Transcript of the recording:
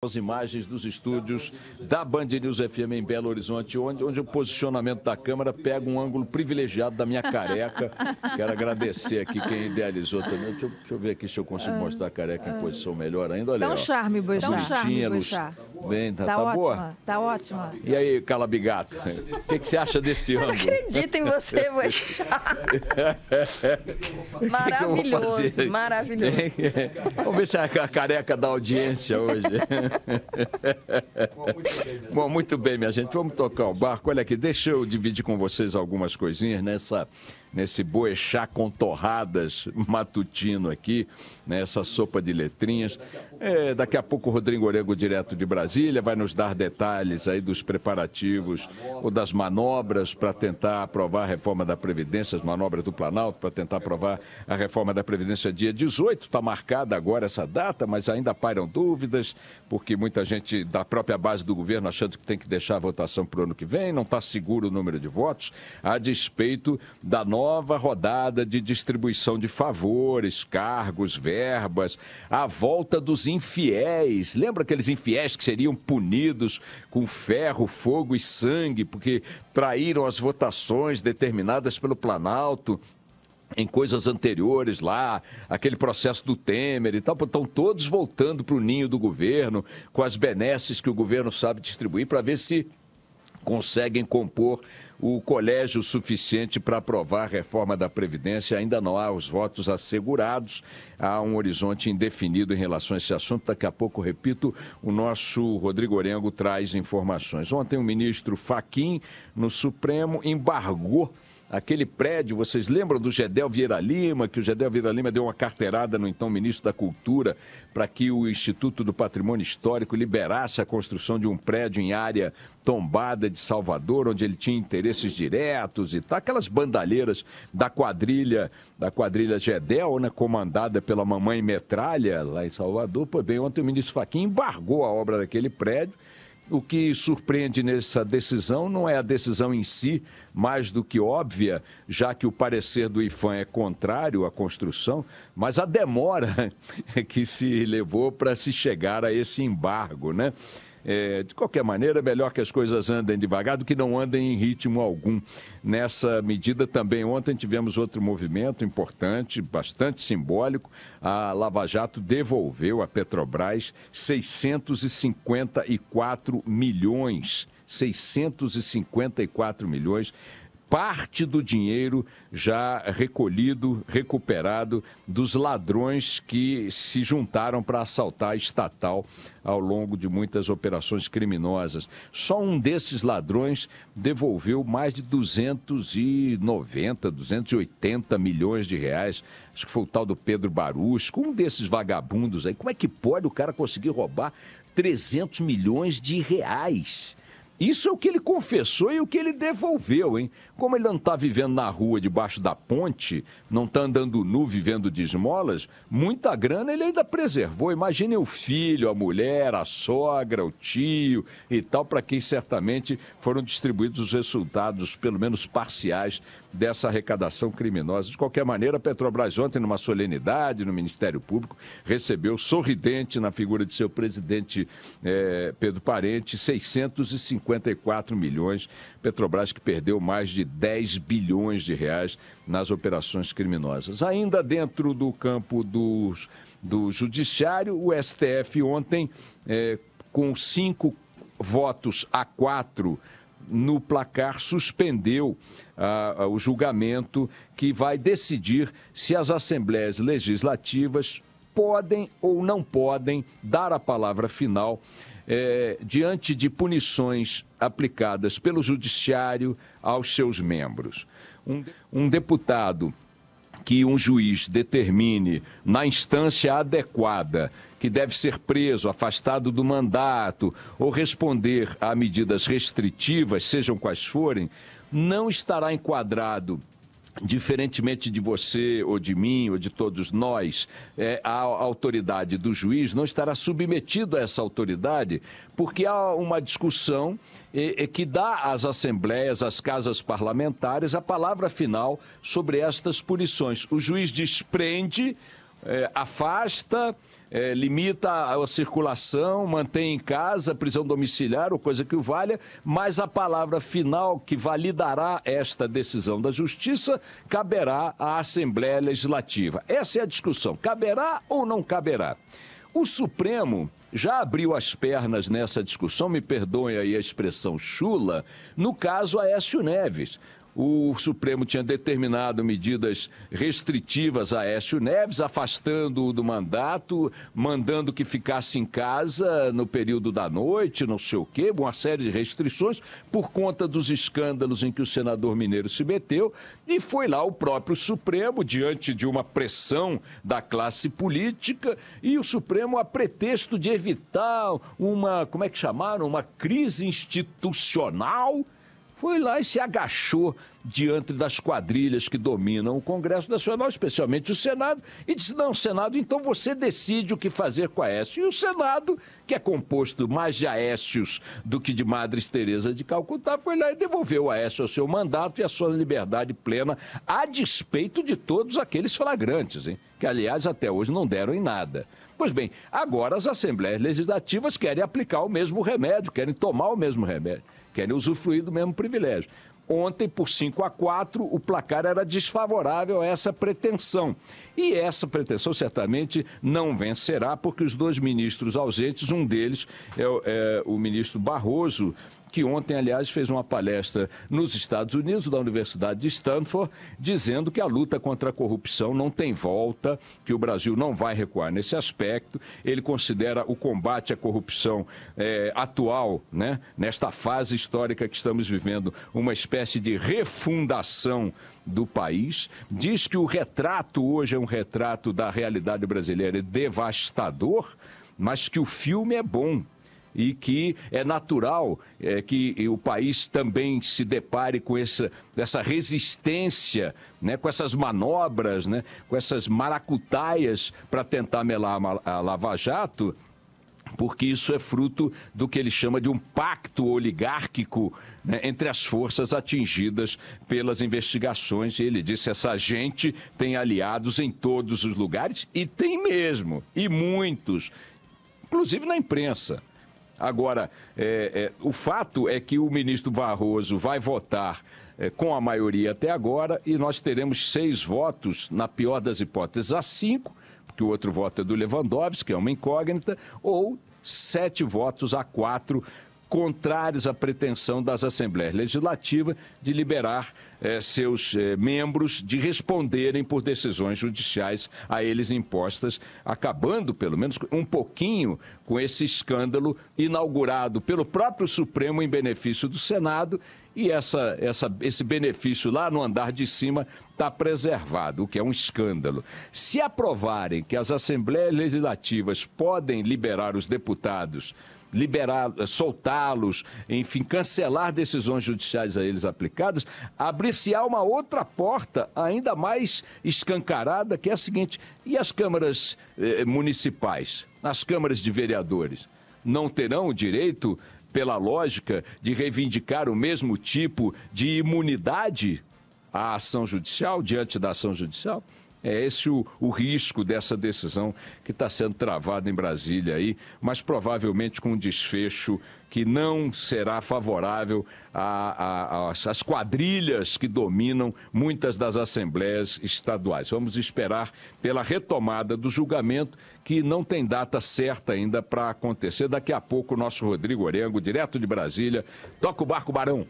as imagens dos estúdios da Band News FM em Belo Horizonte, onde, onde o posicionamento da câmera pega um ângulo privilegiado da minha careca. Quero agradecer aqui quem idealizou também. Deixa eu, deixa eu ver aqui se eu consigo ah. mostrar a careca em posição melhor ainda. Olha, Dá um ó, charme, Boixá. Dá um charme, Boixá. Bem, tá, tá, tá ótima, boa? Tá ótima. E aí, calabigato? o que, que, você acha desse ângulo? Eu acredito em você, Boixá. maravilhoso, maravilhoso. Vamos ver se é a careca da audiência hoje. Bom, muito bem, minha gente. Vamos tocar o barco. Olha aqui, deixa eu dividir com vocês algumas coisinhas nessa nesse boechá com torradas matutino aqui, nessa né, sopa de letrinhas. É, daqui a pouco o Rodrigo Orego, direto de Brasília, vai nos dar detalhes aí dos preparativos ou das manobras para tentar aprovar a reforma da Previdência, as manobras do Planalto para tentar aprovar a reforma da Previdência dia 18. Está marcada agora essa data, mas ainda pairam dúvidas, porque muita gente da própria base do governo achando que tem que deixar a votação para o ano que vem, não está seguro o número de votos, a despeito da nova nova rodada de distribuição de favores, cargos, verbas, a volta dos infiéis. Lembra aqueles infiéis que seriam punidos com ferro, fogo e sangue porque traíram as votações determinadas pelo Planalto? em coisas anteriores lá, aquele processo do Temer e tal, estão todos voltando para o ninho do governo, com as benesses que o governo sabe distribuir, para ver se conseguem compor o colégio suficiente para aprovar a reforma da Previdência. Ainda não há os votos assegurados. Há um horizonte indefinido em relação a esse assunto. Daqui a pouco, repito, o nosso Rodrigo Orengo traz informações. Ontem o ministro Faquim, no Supremo, embargou aquele prédio, vocês lembram do Gedel Vieira Lima, que o Gedel Vieira Lima deu uma carteirada no então ministro da Cultura para que o Instituto do Patrimônio Histórico liberasse a construção de um prédio em área tombada de Salvador, onde ele tinha interesses diretos e tal, aquelas bandalheiras da quadrilha, da quadrilha Gedel, né, comandada pela mamãe Metralha lá em Salvador. Pois bem, ontem o ministro Faquinha embargou a obra daquele prédio o que surpreende nessa decisão não é a decisão em si, mais do que óbvia, já que o parecer do IFAM é contrário à construção, mas a demora que se levou para se chegar a esse embargo, né? É, de qualquer maneira, é melhor que as coisas andem devagar do que não andem em ritmo algum. Nessa medida também, ontem tivemos outro movimento importante, bastante simbólico. A Lava Jato devolveu à Petrobras 654 milhões. 654 milhões parte do dinheiro já recolhido, recuperado dos ladrões que se juntaram para assaltar a estatal ao longo de muitas operações criminosas. Só um desses ladrões devolveu mais de 290, 280 milhões de reais. Acho que foi o tal do Pedro Barusco, um desses vagabundos aí. Como é que pode o cara conseguir roubar 300 milhões de reais? Isso é o que ele confessou e o que ele devolveu, hein? Como ele não está vivendo na rua debaixo da ponte, não está andando nu vivendo de esmolas, muita grana ele ainda preservou. Imagine o filho, a mulher, a sogra, o tio e tal, para quem certamente foram distribuídos os resultados, pelo menos parciais, dessa arrecadação criminosa. De qualquer maneira, a Petrobras ontem, numa solenidade no Ministério Público, recebeu sorridente, na figura de seu presidente eh, Pedro Parente, 654 milhões. Petrobras que perdeu mais de 10 bilhões de reais nas operações criminosas. Ainda dentro do campo dos, do judiciário, o STF ontem, eh, com cinco votos a quatro no placar, suspendeu ah, ah, o julgamento que vai decidir se as assembleias legislativas podem ou não podem dar a palavra final eh, diante de punições aplicadas pelo Judiciário aos seus membros. Um, um deputado que um juiz determine na instância adequada que deve ser preso, afastado do mandato ou responder a medidas restritivas, sejam quais forem, não estará enquadrado Diferentemente de você ou de mim ou de todos nós, é, a autoridade do juiz não estará submetido a essa autoridade, porque há uma discussão que dá às assembleias, às casas parlamentares, a palavra final sobre estas punições. O juiz desprende é, afasta, é, limita a circulação, mantém em casa, prisão domiciliar ou coisa que o valha, mas a palavra final que validará esta decisão da Justiça caberá à Assembleia Legislativa. Essa é a discussão: caberá ou não caberá? O Supremo já abriu as pernas nessa discussão, me perdoem aí a expressão chula, no caso Aécio Neves o Supremo tinha determinado medidas restritivas a Écio Neves, afastando-o do mandato, mandando que ficasse em casa no período da noite, não sei o quê, uma série de restrições por conta dos escândalos em que o senador mineiro se meteu. E foi lá o próprio Supremo, diante de uma pressão da classe política, e o Supremo, a pretexto de evitar uma, como é que chamaram, uma crise institucional foi lá e se agachou diante das quadrilhas que dominam o Congresso Nacional, especialmente o Senado, e disse: não, Senado, então você decide o que fazer com a Aécio. E o Senado, que é composto mais de Aécios do que de Madres Teresa de Calcutá, foi lá e devolveu a Aécio ao seu mandato e à sua liberdade plena, a despeito de todos aqueles flagrantes, hein? que, aliás, até hoje não deram em nada. Pois bem, agora as assembleias legislativas querem aplicar o mesmo remédio, querem tomar o mesmo remédio, querem usufruir do mesmo privilégio. Ontem, por 5 a 4, o placar era desfavorável a essa pretensão. E essa pretensão certamente não vencerá, porque os dois ministros ausentes, um deles é, é o ministro Barroso, que ontem, aliás, fez uma palestra nos Estados Unidos, da Universidade de Stanford, dizendo que a luta contra a corrupção não tem volta, que o Brasil não vai recuar nesse aspecto. Ele considera o combate à corrupção é, atual, né, nesta fase histórica que estamos vivendo, uma espécie espécie de refundação do país. Diz que o retrato hoje é um retrato da realidade brasileira é devastador, mas que o filme é bom, e que é natural é, que o país também se depare com essa, essa resistência, né, com essas manobras, né, com essas maracutaias para tentar melar a, a Lava Jato porque isso é fruto do que ele chama de um pacto oligárquico né, entre as forças atingidas pelas investigações. E ele disse: essa gente tem aliados em todos os lugares, e tem mesmo, e muitos, inclusive na imprensa. Agora, é, é, o fato é que o ministro Barroso vai votar é, com a maioria até agora e nós teremos seis votos, na pior das hipóteses, a cinco, porque o outro voto é do Lewandowski, que é uma incógnita, ou sete votos a quatro contrários à pretensão das assembleias legislativas de liberar eh, seus eh, membros de responderem por decisões judiciais a eles impostas, acabando, pelo menos, um pouquinho com esse escândalo inaugurado pelo próprio Supremo em benefício do Senado e essa, essa, esse benefício lá no andar de cima está preservado, o que é um escândalo. Se aprovarem que as assembleias legislativas podem liberar os deputados, liberar, eh, soltá-los, enfim, cancelar decisões judiciais a eles aplicadas, abre abrir-se uma outra porta ainda mais escancarada, que é a seguinte: e as câmaras eh, municipais, as câmaras de vereadores, não terão o direito, pela lógica, de reivindicar o mesmo tipo de imunidade à ação judicial, diante da ação judicial? É esse o, o risco dessa decisão que está sendo travada em Brasília aí, mas provavelmente com um desfecho que não será favorável às quadrilhas que dominam muitas das assembleias estaduais. Vamos esperar pela retomada do julgamento, que não tem data certa ainda para acontecer. Daqui a pouco, o nosso Rodrigo Orengo, direto de Brasília. Toca o barco, Barão!